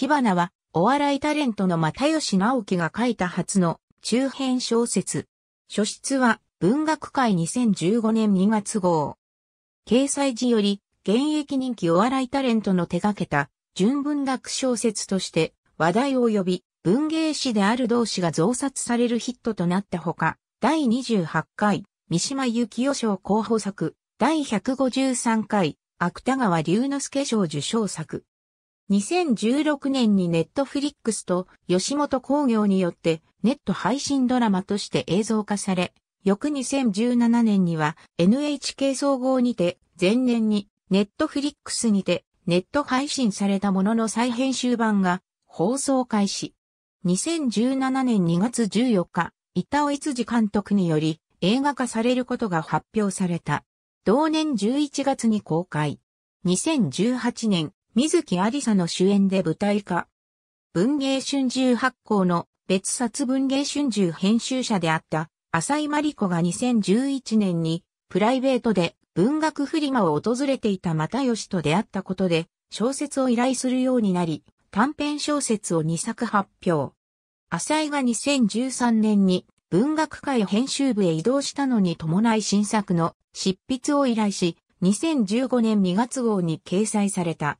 火花は、お笑いタレントの又吉直樹が書いた初の中編小説。書室は文学界2015年2月号。掲載時より、現役人気お笑いタレントの手掛けた純文学小説として話題を呼び、文芸誌である同志が増刷されるヒットとなったほか、第28回、三島由紀夫賞候補作、第153回、芥川龍之介賞受賞作、2016年にネットフリックスと吉本工業によってネット配信ドラマとして映像化され、翌2017年には NHK 総合にて前年にネットフリックスにてネット配信されたものの再編集版が放送開始。2017年2月14日、板尾悦次監督により映画化されることが発表された。同年11月に公開。2018年水木有沙の主演で舞台化。文芸春秋発行の別冊文芸春秋編集者であった浅井真理子が2011年にプライベートで文学フリマを訪れていた又吉と出会ったことで小説を依頼するようになり短編小説を2作発表。浅井が2013年に文学界編集部へ移動したのに伴い新作の執筆を依頼し2015年2月号に掲載された。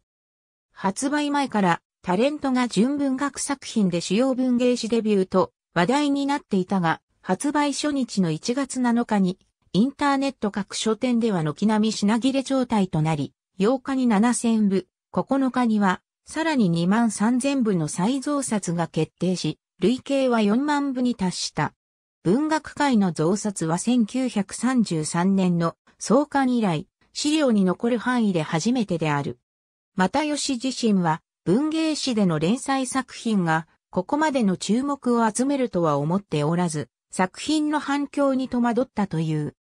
発売前からタレントが純文学作品で主要文芸誌デビューと話題になっていたが、発売初日の1月7日にインターネット各書店では軒並み品切れ状態となり、8日に7000部、9日にはさらに2万3000部の再増刷が決定し、累計は4万部に達した。文学界の増刷は1933年の創刊以来、資料に残る範囲で初めてである。又吉自身は文芸誌での連載作品がここまでの注目を集めるとは思っておらず、作品の反響に戸惑ったという。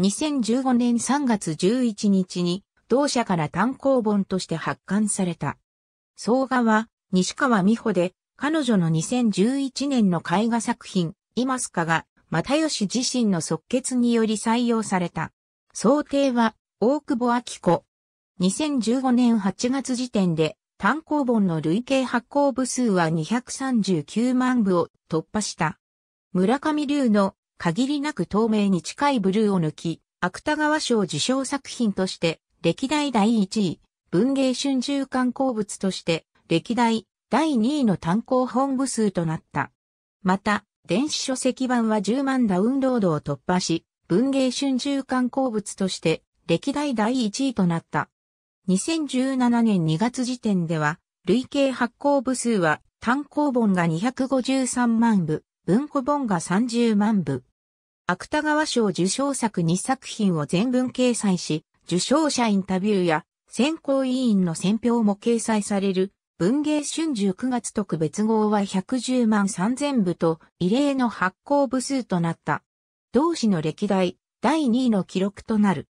2015年3月11日に同社から単行本として発刊された。総画は西川美穂で彼女の2011年の絵画作品、いますかが、又吉自身の即決により採用された。想定は、大久保明子、2015年8月時点で単行本の累計発行部数は239万部を突破した。村上龍の限りなく透明に近いブルーを抜き、芥川賞受賞作品として歴代第1位、文芸春秋刊行物として歴代第2位の単行本部数となった。また、電子書籍版は10万ダウンロードを突破し、文芸春秋刊行物として歴代第1位となった。2017年2月時点では、累計発行部数は単行本が253万部、文庫本が30万部。芥川賞受賞作2作品を全文掲載し、受賞者インタビューや選考委員の選評も掲載される文芸春秋9月特別号は110万3000部と異例の発行部数となった。同誌の歴代第2位の記録となる。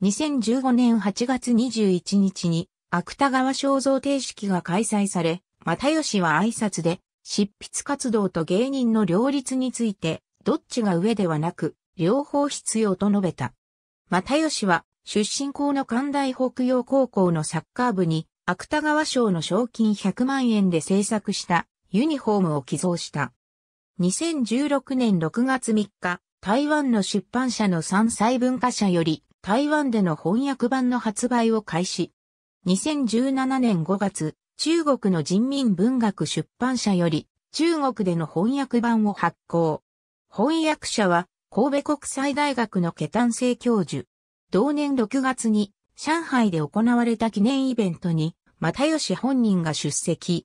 2015年8月21日に芥川肖像定式が開催され、又吉は挨拶で、執筆活動と芸人の両立について、どっちが上ではなく、両方必要と述べた。又吉は、出身校の関大北洋高校のサッカー部に、芥川賞の賞金100万円で制作したユニフォームを寄贈した。2016年6月3日、台湾の出版社の三歳文化社より、台湾での翻訳版の発売を開始。2017年5月、中国の人民文学出版社より中国での翻訳版を発行。翻訳者は神戸国際大学のケタン生教授。同年6月に上海で行われた記念イベントに、又吉本人が出席。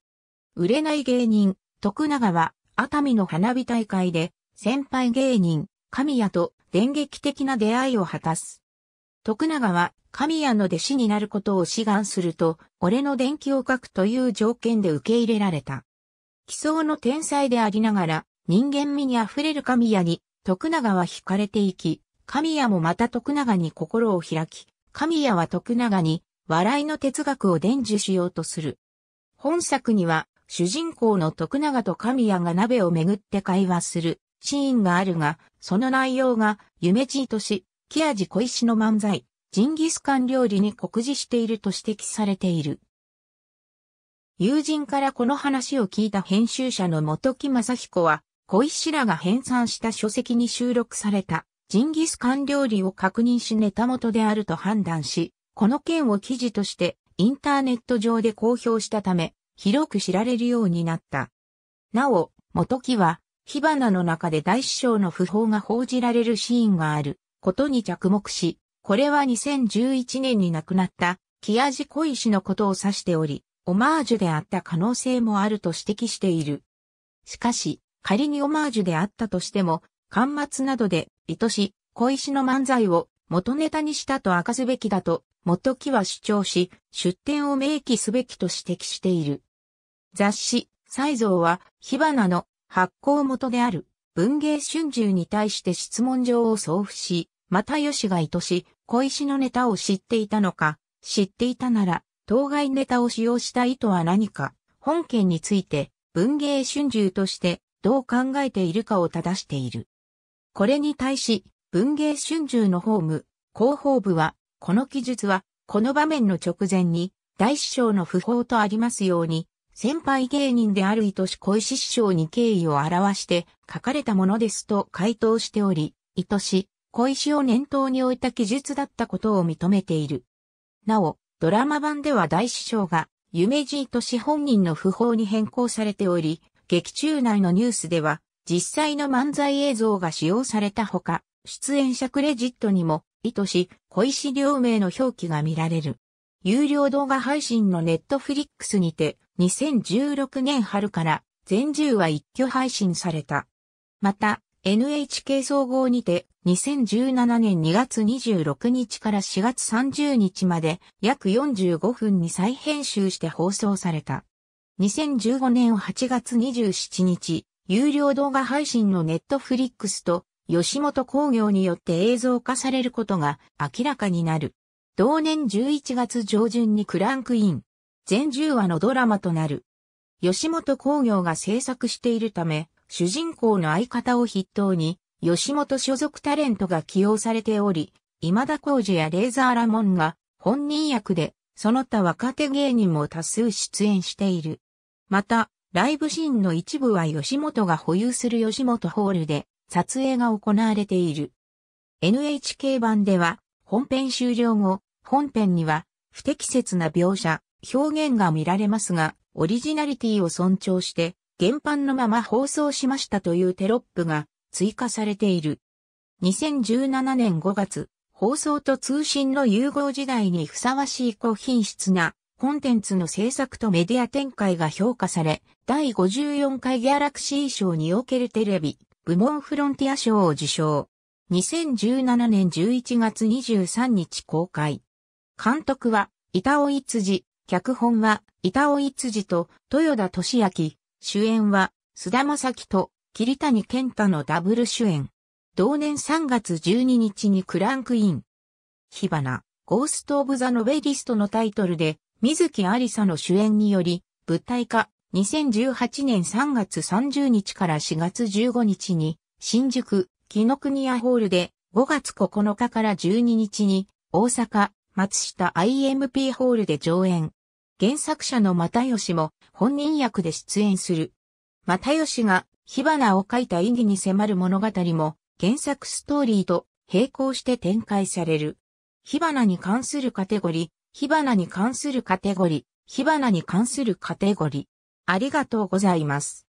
売れない芸人、徳永は熱海の花火大会で先輩芸人、神谷と電撃的な出会いを果たす。徳永は神谷の弟子になることを志願すると、俺の伝記を書くという条件で受け入れられた。奇想の天才でありながら、人間味に溢れる神谷に、徳永は惹かれていき、神谷もまた徳永に心を開き、神谷は徳永に、笑いの哲学を伝授しようとする。本作には、主人公の徳永と神谷が鍋をめぐって会話するシーンがあるが、その内容が夢地とし、アジ小石の漫才、ジンギスカン料理に酷似していると指摘されている。友人からこの話を聞いた編集者の元木正彦は、小石らが編纂した書籍に収録された、ジンギスカン料理を確認しネタ元であると判断し、この件を記事としてインターネット上で公表したため、広く知られるようになった。なお、元木は、火花の中で大師匠の訃報が報じられるシーンがある。ことに着目し、これは2011年に亡くなった木寺小石のことを指しており、オマージュであった可能性もあると指摘している。しかし、仮にオマージュであったとしても、端末などで、愛し、小石の漫才を元ネタにしたと明かすべきだと、元木は主張し、出典を明記すべきと指摘している。雑誌、才蔵は、火花の発行元である文芸春秋に対して質問状を送付し、またよしが愛し、小石のネタを知っていたのか、知っていたなら、当該ネタを使用した意図は何か、本件について、文芸春秋としてどう考えているかを正している。これに対し、文芸春秋の法務、広報部は、この記述は、この場面の直前に、大師匠の訃報とありますように、先輩芸人である愛し小石師匠に敬意を表して書かれたものですと回答しており、愛し、小石を念頭に置いた記述だったことを認めている。なお、ドラマ版では大師匠が、夢じいとし本人の訃報に変更されており、劇中内のニュースでは、実際の漫才映像が使用されたほか、出演者クレジットにも、意図し、小石両名の表記が見られる。有料動画配信のネットフリックスにて、2016年春から全10話一挙配信された。また、NHK 総合にて2017年2月26日から4月30日まで約45分に再編集して放送された。2015年8月27日、有料動画配信のネットフリックスと吉本工業によって映像化されることが明らかになる。同年11月上旬にクランクイン。全10話のドラマとなる。吉本工業が制作しているため、主人公の相方を筆頭に、吉本所属タレントが起用されており、今田耕司やレーザーラモンが本人役で、その他若手芸人も多数出演している。また、ライブシーンの一部は吉本が保有する吉本ホールで撮影が行われている。NHK 版では本編終了後、本編には不適切な描写、表現が見られますが、オリジナリティを尊重して原版のまま放送しましたというテロップが追加されている。2017年5月、放送と通信の融合時代にふさわしい高品質なコンテンツの制作とメディア展開が評価され、第54回ギャラクシー賞におけるテレビ部門フロンティア賞を受賞。2017年11月23日公開。監督は、板尾一辻、脚本は、板尾一辻と、豊田俊明、主演は、菅田正樹と桐谷健太のダブル主演。同年3月12日にクランクイン。火花、ゴースト・オブ・ザ・ノベリストのタイトルで、水木有沙の主演により、舞台化、2018年3月30日から4月15日に、新宿、木の国屋ホールで、5月9日から12日に、大阪、松下 IMP ホールで上演。原作者の又吉も、本人役で出演する。又吉が火花を描いた意義に迫る物語も原作ストーリーと並行して展開される。火花に関するカテゴリー、火花に関するカテゴリー、火花に関するカテゴリー。ありがとうございます。